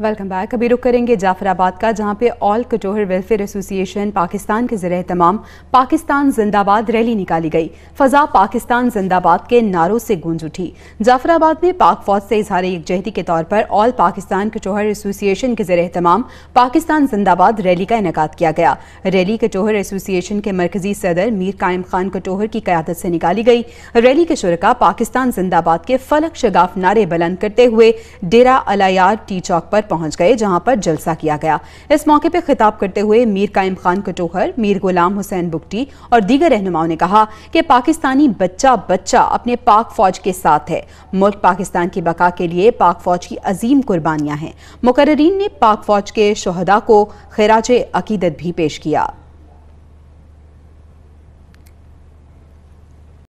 welcome back अभी रुक करेंगे जाफराबाद का जहां पे ऑल कटोहर वेलफेयर एसोसिएशन पाकिस्तान के जरिए तमाम पाकिस्तान जिंदाबाद रैली निकाली गई फजा पाकिस्तान जिंदाबाद के नारों से गूंज उठी जाफराबाद में पाक फौज से इजहार यकजहती के तौर पर ऑल पाकिस्तान कटोहर एसोसिएशन के जरिए तमाम पाकिस्तान जिंदाबाद रैली का इनका किया गया रैली कटोहर एसोसिएशन के मरकजी सदर मीर कायम खान कटोहर की क्यादत से निकाली गई रैली के शुरा पाकिस्तान जिंदाबाद के फलक शगाफ नारे बुलंद करते हुए डेरा अलायार टी चौक पर पहुंच गए जहां पर जलसा किया गया इस मौके पर खिताब करते हुए मीर कायम खान कटोहर मीर गुलाम हुसैन बुगटी और दीगर रहनुमाओं ने कहा कि पाकिस्तानी बच्चा बच्चा अपने पाक फौज के साथ है मुल्क पाकिस्तान की बका के लिए पाक फौज की अजीम कुर्बानियां हैं मुकर्रीन ने पाक फौज के शहदा को खराज अकीदत भी पेश किया